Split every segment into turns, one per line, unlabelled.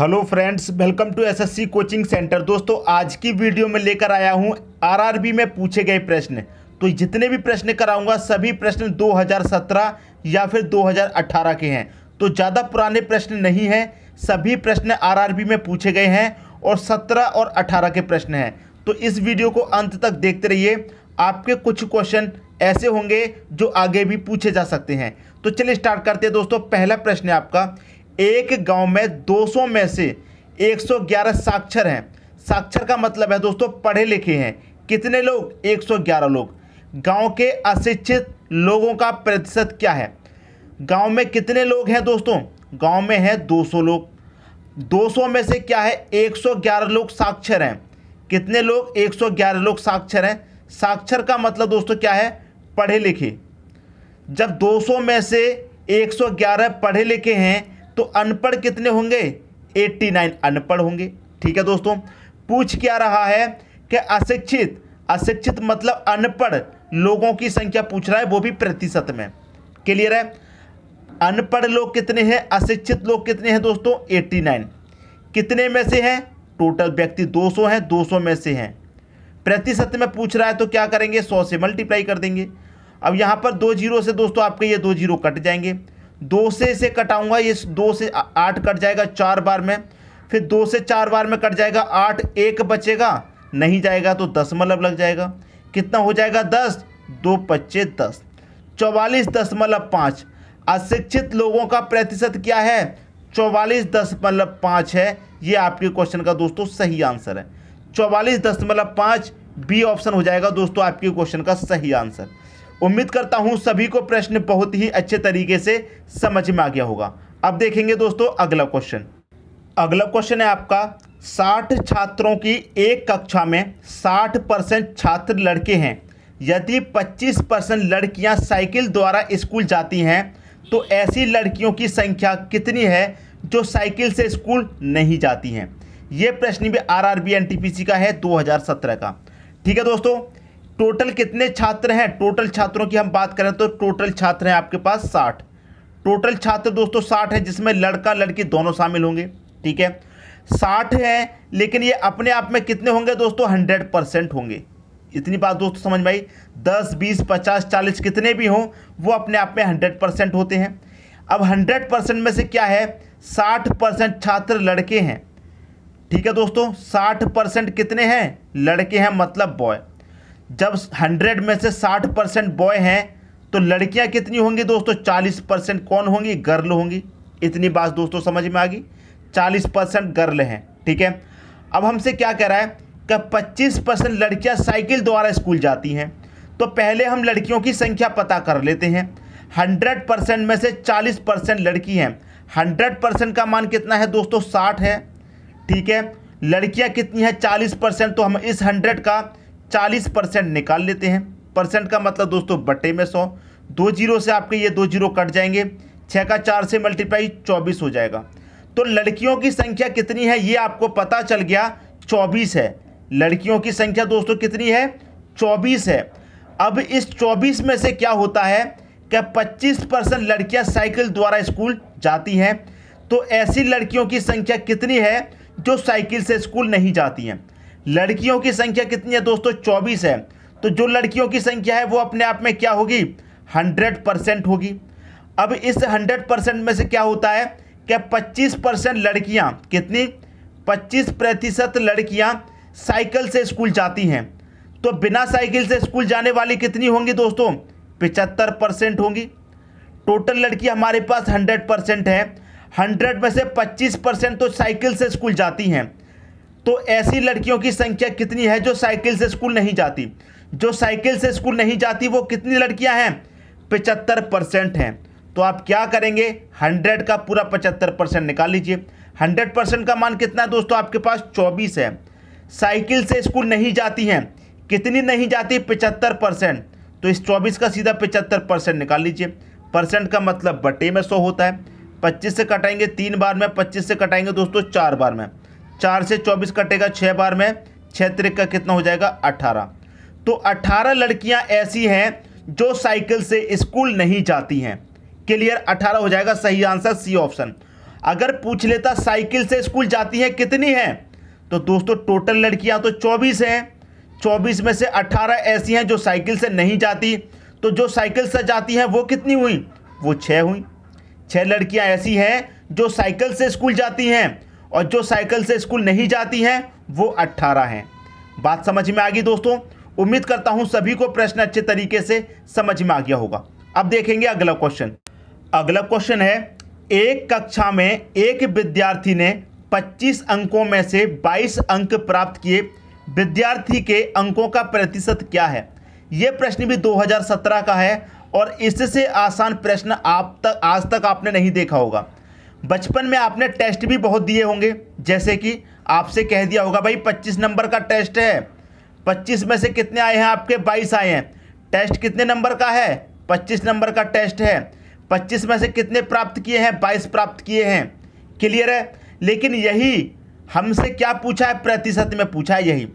hello friends welcome to SSC coaching centre दोस्तों आज की वीडियो में लेकर आया हूं आरआरबी में पूछे गए प्रश्न तो जितने भी प्रश्न कराऊंगा सभी प्रश्न 2017 या फिर 2018 के हैं तो ज़्यादा पुराने प्रश्न नहीं हैं सभी प्रश्न आरआरबी में पूछे गए हैं और 17 और 18 के प्रश्न हैं तो इस वीडियो को अंत तक देखते रहिए आपके कुछ क्वेश्चन ऐसे होंगे जो आगे भी पूछे जा सकते हैं तो चलिए स्टार्ट करते हैं दोस्तों पहला प्रश्न है आपका एक गांव में 200 में से 111 साक्षर हैं साक्षर का मतलब है दोस्तों पढ़े लिखे हैं कितने लोग 111 लोग गांव के अशिक्षित लोगों का प्रतिशत क्या है गांव में कितने लोग हैं दोस्तों गांव में हैं 200 लोग 200 में से क्या है 111 लोग साक्षर हैं कितने लोग 111 लोग साक्षर हैं साक्षर का मतलब दोस्तों क्या है पढ़े लिखे जब 200 में से 111 पढ़े लिखे हैं तो अनपढ़ कितने होंगे 89 अनपढ़ होंगे ठीक है दोस्तों पूछ क्या रहा है कि अशिक्षित अशिक्षित मतलब अनपढ़ लोगों की संख्या पूछ रहा है वो भी प्रतिशत में क्लियर है अनपढ़ लोग कितने हैं अशिक्षित लोग कितने हैं दोस्तों एट्टी कितने में से हैं टोटल व्यक्ति 200 हैं 200 में से हैं प्रतिशत में पूछ रहा है तो क्या करेंगे 100 से मल्टीप्लाई कर देंगे अब यहाँ पर दो जीरो से दोस्तों आपके ये दो जीरो कट जाएंगे दो से इसे कटाऊंगा ये दो से आठ कट जाएगा चार बार में फिर दो से चार बार में कट जाएगा आठ एक बचेगा नहीं जाएगा तो दसमलव मतलब लग जाएगा कितना हो जाएगा दस दो पच्चे दस चौवालीस दशमलव पाँच अशिक्षित लोगों का प्रतिशत क्या है चौवालीस दशमलव पाँच है ये आपके क्वेश्चन का दोस्तों सही आंसर है चौवालीस दशमलव पाँच बी ऑप्शन हो जाएगा दोस्तों आपके क्वेश्चन का सही आंसर उम्मीद करता हूँ सभी को प्रश्न बहुत ही अच्छे तरीके से समझ में आ गया होगा अब देखेंगे दोस्तों अगला क्वेश्चन अगला क्वेश्चन है आपका 60 छात्रों की एक कक्षा में 60 परसेंट छात्र लड़के हैं यदि 25 परसेंट लड़कियाँ साइकिल द्वारा स्कूल जाती हैं तो ऐसी लड़कियों की संख्या कितनी है जो साइकिल से स्कूल नहीं जाती हैं ये प्रश्न भी R R B N T P C का है 2017 का ठीक है दोस्तों टोटल कितने छात्र हैं टोटल छात्रों की हम बात करें तो टोटल छात्र हैं आपके पास साठ टोटल छात्र दोस्तों साठ है जिसमें लड़का लड़की दोनों शामिल होंगे ठीक है साठ हैं लेकिन ये अपने आप में कितने होंगे दोस्तों हंड्रेड परसेंट होंगे इतनी बात दोस्तों समझ में आई दस बीस पचास चालीस कितने भी हों वो अपने आप में हंड्रेड परसेंट होते हैं अब हंड्रेड परसेंट में से क्या है साठ परसेंट छात्र लड़के हैं ठीक है दोस्तों साठ परसेंट कितने हैं लड़के हैं मतलब बॉय जब हंड्रेड में से साठ परसेंट बॉय हैं तो लड़कियां कितनी होंगी दोस्तों चालीस परसेंट कौन होंगी गर्ल होंगी इतनी बात दोस्तों समझ में आ गई चालीस परसेंट गर्ल हैं ठीक है अब हमसे क्या कह रहा है कि पच्चीस परसेंट लड़कियाँ साइकिल द्वारा स्कूल जाती हैं तो पहले हम लड़कियों की संख्या पता कर लेते हैं हंड्रेड परसेंट में से चालीस परसेंट लड़की हैं हंड्रेड परसेंट का मान कितना है दोस्तों साठ है ठीक है लड़कियाँ कितनी हैं चालीस परसेंट तो हम इस हंड्रेड का 40 परसेंट निकाल लेते हैं परसेंट का मतलब दोस्तों बटे में सौ दो जीरो से आपके ये दो जीरो कट जाएंगे छः का चार से मल्टीप्लाई चौबीस हो जाएगा तो लड़कियों की संख्या कितनी है ये आपको पता चल गया चौबीस है लड़कियों की संख्या दोस्तों कितनी है चौबीस है अब इस चौबीस में से क्या होता है कि पच्चीस परसेंट लड़कियाँ साइकिल द्वारा स्कूल जाती हैं तो ऐसी लड़कियों की संख्या कितनी है जो साइकिल से स्कूल नहीं जाती हैं लड़कियों की संख्या कितनी है दोस्तों चौबीस है तो जो लड़कियों की संख्या है वो अपने आप में क्या होगी हंड्रेड परसेंट होगी अब इस हंड्रेड परसेंट में से क्या होता है कि पच्चीस परसेंट लड़कियाँ कितनी पच्चीस प्रतिशत लड़कियाँ साइकिल से स्कूल जाती हैं तो बिना साइकिल से स्कूल जाने वाली कितनी होंगी दोस्तों पिचहत्तर परसेंट होंगी टोटल लड़की हमारे पास हंड्रेड परसेंट है हंड्रेड में से पच्चीस परसेंट तो साइकिल से स्कूल जाती हैं तो ऐसी लड़कियों की संख्या कितनी है जो साइकिल से स्कूल नहीं जाती जो साइकिल से स्कूल नहीं जाती वो कितनी लड़कियां हैं पचहत्तर परसेंट हैं तो आप क्या करेंगे हंड्रेड का पूरा पचहत्तर परसेंट निकाल लीजिए हंड्रेड परसेंट का मान कितना है दोस्तों आपके पास चौबीस है साइकिल से स्कूल नहीं जाती हैं कितनी नहीं जाती पचहत्तर परसेंट तो इस चौबीस का सीधा पचहत्तर परसेंट निकाल लीजिए परसेंट का मतलब बटे में सौ होता है पच्चीस से कटाएंगे तीन बार में पच्चीस से कटाएंगे दोस्तों चार बार में चार से चौबीस कटेगा छः बार में छः त्रिक का कितना हो जाएगा अट्ठारह तो अट्ठारह लड़कियां ऐसी हैं जो साइकिल से स्कूल नहीं जाती हैं क्लियर अट्ठारह हो जाएगा सही आंसर सी ऑप्शन अगर पूछ लेता साइकिल से स्कूल जाती हैं कितनी हैं तो दोस्तों टोटल लड़कियां तो चौबीस हैं चौबीस में से अट्ठारह ऐसी हैं जो साइकिल से नहीं जाती तो जो साइकिल से जाती हैं वो कितनी हुई वो छः हुई छः लड़कियां ऐसी हैं जो साइकिल से स्कूल जाती हैं और जो साइकिल से स्कूल नहीं जाती हैं वो अट्ठारह हैं बात समझ में आ गई दोस्तों उम्मीद करता हूँ सभी को प्रश्न अच्छे तरीके से समझ में आ गया होगा अब देखेंगे अगला क्वेश्चन अगला क्वेश्चन है एक कक्षा में एक विद्यार्थी ने 25 अंकों में से 22 अंक प्राप्त किए विद्यार्थी के अंकों का प्रतिशत क्या है ये प्रश्न भी 2017 का है और इससे आसान प्रश्न आप तक आज तक आपने नहीं देखा होगा बचपन में आपने टेस्ट भी बहुत दिए होंगे जैसे कि आपसे कह दिया होगा भाई पच्चीस नंबर का टेस्ट है पच्चीस में से कितने आए हैं आपके बाईस आए हैं टेस्ट कितने नंबर का है पच्चीस नंबर का टेस्ट है पच्चीस में से कितने प्राप्त किए हैं बाईस प्राप्त किए हैं क्लियर है लेकिन यही हमसे क्या पूछा है प्रतिशत में पूछा है यही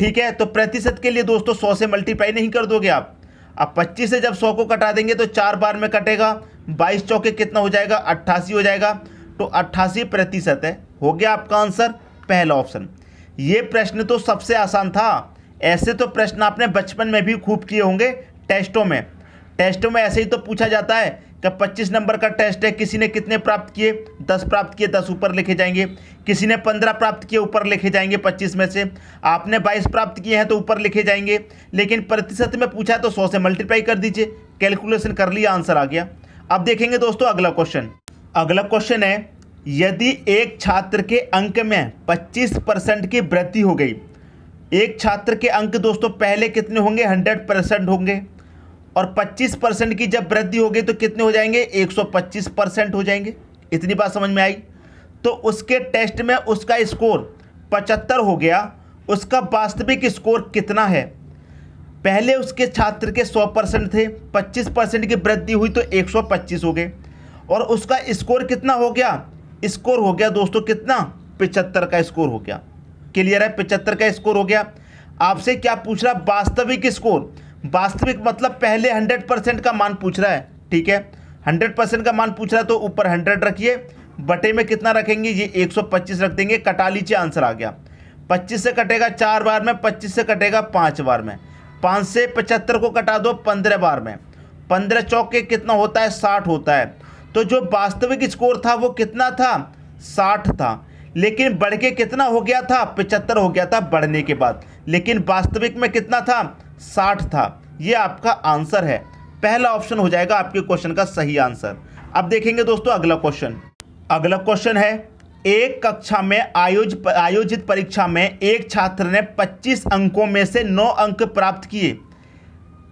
ठीक है तो प्रतिशत के लिए दोस्तों सौ से मल्टीप्लाई नहीं कर दोगे आप अब 25 से जब 100 को कटा देंगे तो चार बार में कटेगा 22 चौके कितना हो जाएगा अट्ठासी हो जाएगा तो अट्ठासी प्रतिशत है हो गया आपका आंसर पहला ऑप्शन ये प्रश्न तो सबसे आसान था ऐसे तो प्रश्न आपने बचपन में भी खूब किए होंगे टेस्टों में टेस्टों में ऐसे ही तो पूछा जाता है जब 25 नंबर का टेस्ट है किसी ने कितने प्राप्त किए 10 प्राप्त किए 10 ऊपर लिखे जाएंगे किसी ने 15 प्राप्त किए ऊपर लिखे जाएंगे 25 में से आपने 22 प्राप्त किए हैं तो ऊपर लिखे जाएंगे लेकिन प्रतिशत में पूछा तो 100 से मल्टीप्लाई कर दीजिए कैलकुलेशन कर लिया आंसर आ गया अब देखेंगे दोस्तों अगला क्वेश्चन अगला क्वेश्चन है यदि एक छात्र के अंक में पच्चीस परसेंट की वृद्धि हो गई एक छात्र के अंक दोस्तों पहले कितने होंगे हंड्रेड परसेंट होंगे और 25 परसेंट की जब वृद्धि होगी तो कितने हो जाएंगे 125 परसेंट हो जाएंगे इतनी बात समझ में आई तो उसके टेस्ट में उसका स्कोर पचहत्तर हो गया उसका वास्तविक स्कोर कितना है पहले उसके छात्र के 100 परसेंट थे 25 परसेंट की वृद्धि हुई तो 125 हो गए और उसका स्कोर कितना हो गया स्कोर हो गया दोस्तों कितना पिचहत्तर का स्कोर हो गया क्लियर है पिचहत्तर का स्कोर हो गया आपसे क्या पूछ रहा वास्तविक स्कोर वास्तविक मतलब पहले हंड्रेड परसेंट का मान पूछ रहा है ठीक है हंड्रेड परसेंट का मान पूछ रहा है तो ऊपर हंड्रेड रखिए बटे में कितना रखेंगे ये एक सौ पच्चीस रख देंगे कटा लीजिए आंसर आ गया पच्चीस से कटेगा चार बार में पच्चीस से कटेगा पाँच बार में पाँच से पचहत्तर को कटा दो पंद्रह बार में पंद्रह चौके कितना होता है साठ होता है तो जो वास्तविक स्कोर था वो कितना था साठ था लेकिन बढ़ के कितना हो गया था पचहत्तर हो गया था बढ़ने के बाद लेकिन वास्तविक में कितना था साठ था ये आपका आंसर है पहला ऑप्शन हो जाएगा आपके क्वेश्चन का सही आंसर अब देखेंगे दोस्तों अगला क्वेश्चन अगला क्वेश्चन है एक कक्षा में आयोज आयोजित परीक्षा में एक छात्र ने 25 अंकों में से 9 अंक प्राप्त किए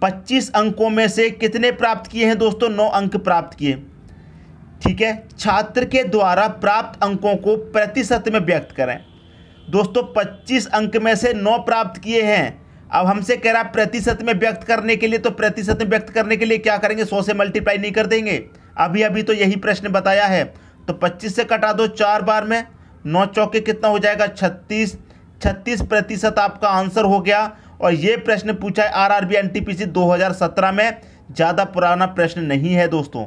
25 अंकों में से कितने प्राप्त किए हैं दोस्तों 9 अंक प्राप्त किए ठीक है छात्र के द्वारा प्राप्त अंकों को प्रतिशत में व्यक्त करें दोस्तों 25 अंक में से 9 प्राप्त किए हैं अब हमसे कह रहा प्रतिशत में व्यक्त करने के लिए तो प्रतिशत में व्यक्त करने के लिए क्या करेंगे सौ से मल्टीप्लाई नहीं कर देंगे अभी अभी तो यही प्रश्न बताया है तो पच्चीस से कटा दो चार बार में नौ चौके कितना हो जाएगा छत्तीस छत्तीस प्रतिशत आपका आंसर हो गया और ये प्रश्न पूछा है आर आर बी एन दो हज़ार सत्रह में ज़्यादा पुराना प्रश्न नहीं है दोस्तों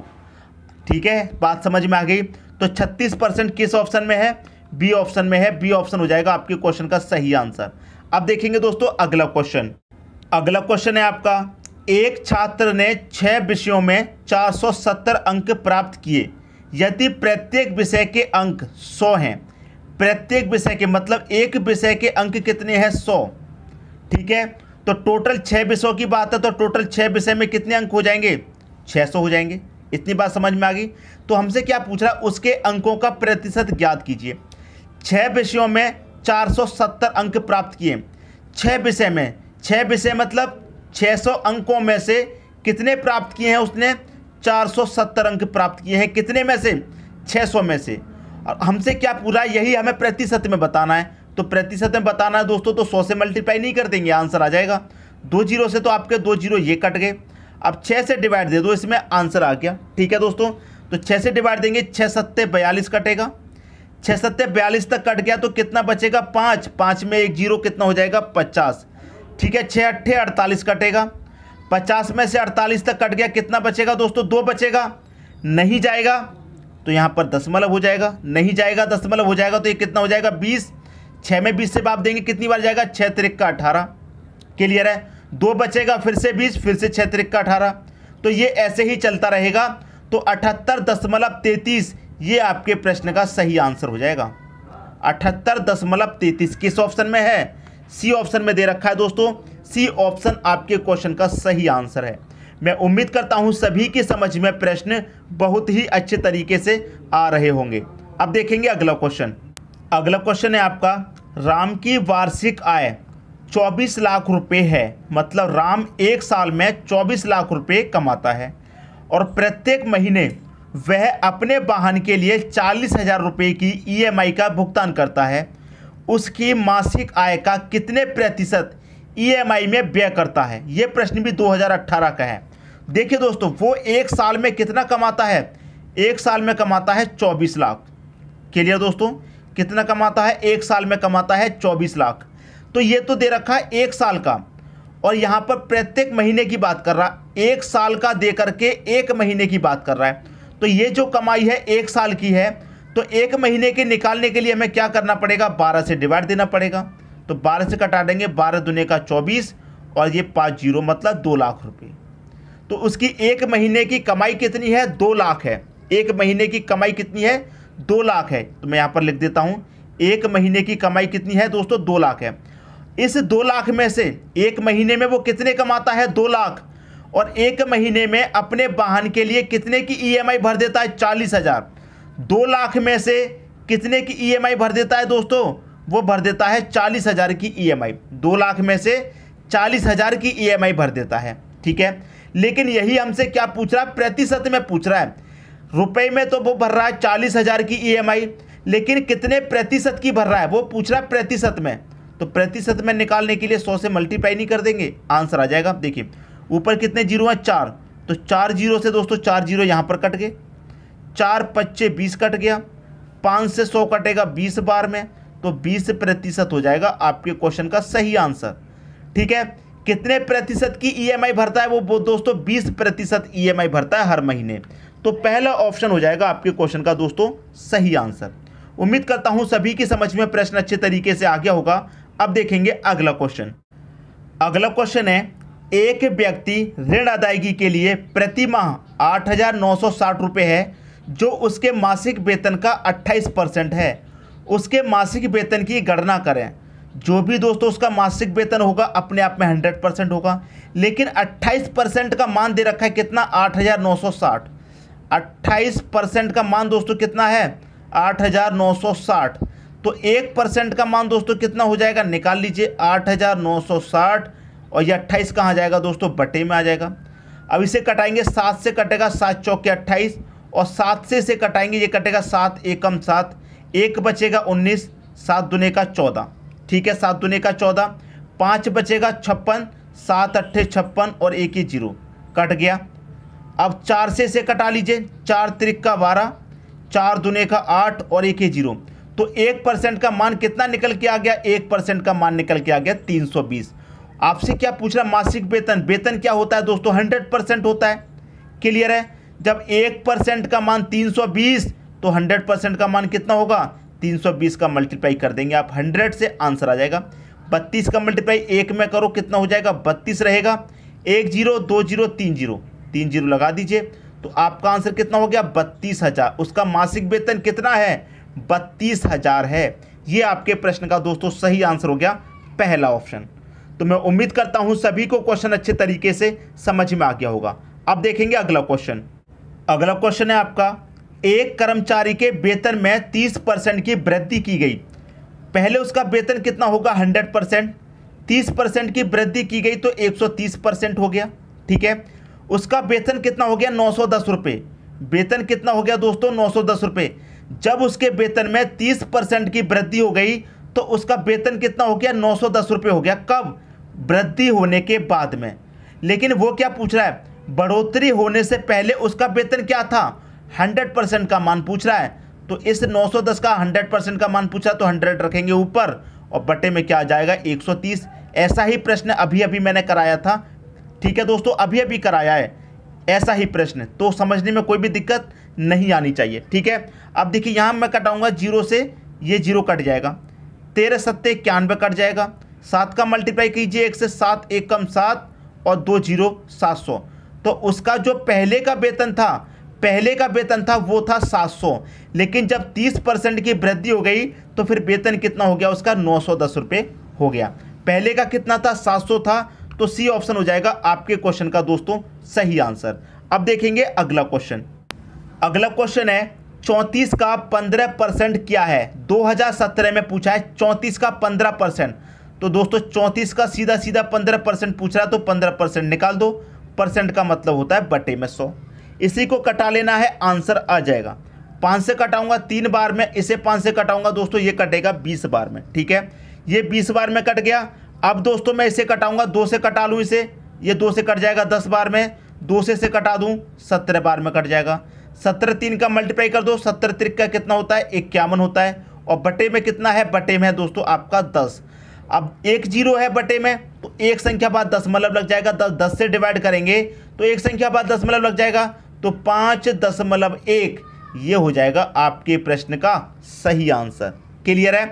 ठीक है बात समझ में आ गई तो छत्तीस परसेंट किस ऑप्शन में है बी ऑप्शन में है बी ऑप्शन हो जाएगा आपके क्वेश्चन का सही आंसर अब देखेंगे दोस्तों अगला क्वेश्चन अगला क्वेश्चन है आपका एक छात्र ने छह विषयों में 470 अंक प्राप्त किए यदि प्रत्येक विषय के अंक 100 हैं प्रत्येक विषय के मतलब एक विषय के अंक कितने हैं 100 ठीक है तो टोटल छः विषयों की बात है तो टोटल छः विषय में कितने अंक हो जाएंगे 600 हो जाएंगे इतनी बात समझ में आ गई तो हमसे क्या पूछ रहा उसके अंकों का प्रतिशत ज्ञात कीजिए छः विषयों में 470 अंक प्राप्त किए छः विषय में छः विषय मतलब 600 अंकों में से कितने प्राप्त किए हैं उसने 470 अंक प्राप्त किए हैं कितने में से 600 में से और हमसे क्या पूरा यही हमें प्रतिशत में बताना है तो प्रतिशत में बताना है दोस्तों तो सौ से मल्टीप्लाई नहीं कर देंगे आंसर आ जाएगा दो जीरो से तो आपके दो जीरो ये कट गए अब छः से डिवाइड दे दो इसमें आंसर आ गया ठीक है दोस्तों तो छः से डिवाइड देंगे छः सत्ते बयालीस कटेगा छह सत्ते बयालीस तक कट गया तो कितना बचेगा पाँच पाँच में एक जीरो कितना हो जाएगा पचास ठीक है छः अट्ठे अड़तालीस कटेगा पचास में से अड़तालीस तक कट गया कितना बचेगा दोस्तों दो बचेगा नहीं जाएगा तो यहाँ पर दशमलव हो जाएगा नहीं जाएगा दशमलव हो जाएगा तो ये कितना हो जाएगा बीस छः में बीस से बाप देंगे कितनी बार जाएगा छः तरीक का अठारह क्लियर है दो बचेगा फिर से बीस फिर से छः तरीक का अठारह तो ये ऐसे ही चलता रहेगा तो अठहत्तर दशमलव तैतीस ये आपके प्रश्न का सही आंसर हो जाएगा अठहत्तर दशमलव तैतीस किस ऑप्शन में है सी ऑप्शन में दे रखा है दोस्तों सी ऑप्शन आपके क्वेश्चन का सही आंसर है मैं उम्मीद करता हूं सभी की समझ में प्रश्न बहुत ही अच्छे तरीके से आ रहे होंगे अब देखेंगे अगला क्वेश्चन अगला क्वेश्चन है आपका राम की वार्षिक आय 24 लाख रुपए है मतलब राम एक साल में 24 लाख रुपए कमाता है और प्रत्येक महीने वह अपने वाहन के लिए चालीस हजार रुपये की ईएमआई e का भुगतान करता है उसकी मासिक आय का कितने प्रतिशत ईएमआई e में व्यय करता है ये प्रश्न भी 2018 का है देखिए दोस्तों वो एक साल में कितना कमाता है एक साल में कमाता है 24 लाख क्लियर दोस्तों कितना कमाता है एक साल में कमाता है 24 लाख तो ये तो दे रखा है एक साल का और यहाँ पर प्रत्येक महीने की बात कर रहा है एक साल का दे करके एक महीने की बात कर रहा है तो ये जो कमाई है एक साल की है तो एक महीने के निकालने के लिए हमें क्या करना पड़ेगा बारह से डिवाइड देना पड़ेगा तो बारह से कटा देंगे बारह दुनिया का चौबीस और ये पाँच जीरो मतलब दो लाख रुपये तो उसकी एक महीने की कमाई कितनी है दो लाख है एक महीने की कमाई कितनी है दो लाख है तो मैं यहाँ पर लिख देता हूँ एक महीने की कमाई कितनी है दोस्तों दो लाख है इस दो लाख में से एक महीने में वो कितने कमाता है दो लाख और एक महीने में अपने वाहन के लिए कितने की ईएमआई e भर देता है चालीस हज़ार दो लाख में से कितने की ईएमआई e भर देता है दोस्तों वो भर देता है चालीस हज़ार की ईएमआई e दो लाख में से चालीस हज़ार की ईएमआई भर देता है ठीक है लेकिन यही हमसे क्या पूछ रहा है प्रतिशत में पूछ रहा है रुपए में तो वो भर रहा है चालीस हज़ार की ई लेकिन कितने प्रतिशत की भर रहा है वो पूछ रहा है प्रतिशत में तो प्रतिशत में निकालने के लिए सौ से मल्टीप्लाई नहीं कर देंगे आंसर आ जाएगा देखिए ऊपर कितने जीरो हैं चार तो चार जीरो से दोस्तों चार जीरो यहाँ पर कट गए चार पच्चे बीस कट गया पाँच से सौ कटेगा बीस बार में तो बीस प्रतिशत हो जाएगा आपके क्वेश्चन का सही आंसर ठीक है कितने प्रतिशत की ईएमआई e भरता है वो दोस्तों बीस प्रतिशत ई e भरता है हर महीने तो पहला ऑप्शन हो जाएगा आपके क्वेश्चन का दोस्तों सही आंसर उम्मीद करता हूं सभी की समझ में प्रश्न अच्छे तरीके से आ गया होगा अब देखेंगे अगला क्वेश्चन अगला क्वेश्चन है एक व्यक्ति ऋण अदायगी के लिए प्रति माह आठ हज़ार नौ सौ साठ रुपये है जो उसके मासिक वेतन का अट्ठाईस परसेंट है उसके मासिक वेतन की गणना करें जो भी दोस्तों उसका मासिक वेतन होगा अपने आप में हंड्रेड परसेंट होगा लेकिन अट्ठाईस परसेंट का मान दे रखा है कितना आठ हज़ार नौ सौ साठ अट्ठाईस परसेंट का मान दोस्तों कितना है आठ हज़ार नौ सौ साठ तो एक परसेंट का मान दोस्तों कितना हो जाएगा निकाल लीजिए आठ हज़ार नौ सौ साठ और ये अट्ठाईस कहाँ जाएगा दोस्तों बटे में आ जाएगा अब इसे कटाएंगे सात से कटेगा सात चौके अट्ठाईस और सात से इसे कटाएंगे ये कटेगा सात एकम सात एक बचेगा उन्नीस सात दुने का चौदह ठीक है सात दुने का चौदह पाँच बचेगा छप्पन सात अट्ठे छप्पन और एक ही जीरो कट गया अब चार से इसे कटा लीजिए चार त्रिक का बारह चार दुने का आठ और एक ही जीरो तो एक परसेंट का मान कितना निकल के आ गया एक परसेंट का मान निकल के आ गया तीन सौ बीस आपसे क्या पूछ रहा मासिक वेतन वेतन क्या होता है दोस्तों हंड्रेड परसेंट होता है क्लियर है जब एक परसेंट का मान तीन सौ बीस तो हंड्रेड परसेंट का मान कितना होगा तीन सौ बीस का मल्टीप्लाई कर देंगे आप हंड्रेड से आंसर आ जाएगा बत्तीस का मल्टीप्लाई एक में करो कितना हो जाएगा बत्तीस रहेगा एक जीरो दो जीरो तीन जीरो तीन जीरो लगा दीजिए तो आपका आंसर कितना हो गया बत्तीस हज़ार उसका मासिक वेतन कितना है बत्तीस हज़ार है ये आपके प्रश्न का दोस्तों सही आंसर हो गया पहला ऑप्शन तो मैं उम्मीद करता हूं सभी को क्वेश्चन अच्छे तरीके से समझ में आ गया होगा अब देखेंगे अगला क्वेश्चन अगला क्वेश्चन है आपका एक कर्मचारी के वेतन में तीस परसेंट की वृद्धि की गई पहले उसका वेतन कितना होगा हंड्रेड परसेंट तीस परसेंट की वृद्धि की गई तो एक सौ तीस परसेंट हो गया ठीक है उसका वेतन कितना हो गया नौ सौ दस रुपये वेतन कितना हो गया दोस्तों नौ सौ दस रुपये जब उसके वेतन में तीस परसेंट की वृद्धि हो गई तो उसका वेतन कितना हो गया नौ सौ दस रुपये हो गया कब वृद्धि होने के बाद में लेकिन वो क्या पूछ रहा है बढ़ोतरी होने से पहले उसका वेतन क्या था 100 परसेंट का मान पूछ रहा है तो इस 910 का 100 परसेंट का मान पूछा तो 100 रखेंगे ऊपर और बटे में क्या आ जाएगा 130 ऐसा ही प्रश्न अभी अभी मैंने कराया था ठीक है दोस्तों अभी अभी कराया है ऐसा ही प्रश्न तो समझने में कोई भी दिक्कत नहीं आनी चाहिए ठीक है अब देखिए यहाँ मैं कटाऊँगा जीरो से ये जीरो कट जाएगा तेरह सत्ते इक्यानवे कट जाएगा सात का मल्टीप्लाई कीजिए एक से सात एक कम सात और दो जीरो सात सौ तो उसका जो पहले का वेतन था पहले का वेतन था वो था सात सौ लेकिन जब तीस परसेंट की वृद्धि हो गई तो फिर वेतन कितना हो गया उसका नौ सौ दस रुपये हो गया पहले का कितना था सात सौ था तो सी ऑप्शन हो जाएगा आपके क्वेश्चन का दोस्तों सही आंसर अब देखेंगे अगला क्वेश्चन अगला क्वेश्चन है चौंतीस का पंद्रह परसेंट क्या है 2017 में पूछा है चौंतीस का पंद्रह परसेंट तो दोस्तों चौंतीस का सीधा सीधा पंद्रह परसेंट पूछ रहा तो पंद्रह परसेंट निकाल दो परसेंट का मतलब होता है बटे में सौ इसी को कटा लेना है आंसर आ जाएगा पाँच से कटाऊंगा तीन बार में इसे पाँच से कटाऊंगा दोस्तों ये कटेगा बीस बार में ठीक है ये बीस बार में कट गया अब दोस्तों मैं इसे कटाऊंगा दो से कटा लूँ इसे ये दो से कट जाएगा दस बार में दो से से कटा दूँ सत्रह बार में कट जाएगा सत्रह तीन का मल्टीप्लाई कर दो सत्रह त्रिक का कितना होता है इक्यावन होता है और बटे में कितना है बटे में है दोस्तों आपका दस अब एक जीरो है बटे में तो एक संख्या बाद दसमलव मतलब लग जाएगा दस दस से डिवाइड करेंगे तो एक संख्या बाद दसमलव मतलब लग जाएगा तो पाँच दशमलव मतलब एक ये हो जाएगा आपके प्रश्न का सही आंसर क्लियर है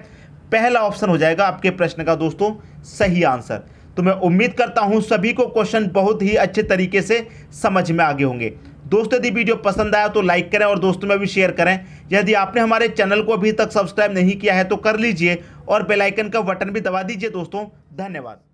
पहला ऑप्शन हो जाएगा आपके प्रश्न का दोस्तों सही आंसर तो मैं उम्मीद करता हूँ सभी को क्वेश्चन बहुत ही अच्छे तरीके से समझ में आगे होंगे दोस्तों यदि वीडियो पसंद आया तो लाइक करें और दोस्तों में भी शेयर करें यदि आपने हमारे चैनल को अभी तक सब्सक्राइब नहीं किया है तो कर लीजिए और बेलाइकन का बटन भी दबा दीजिए दोस्तों धन्यवाद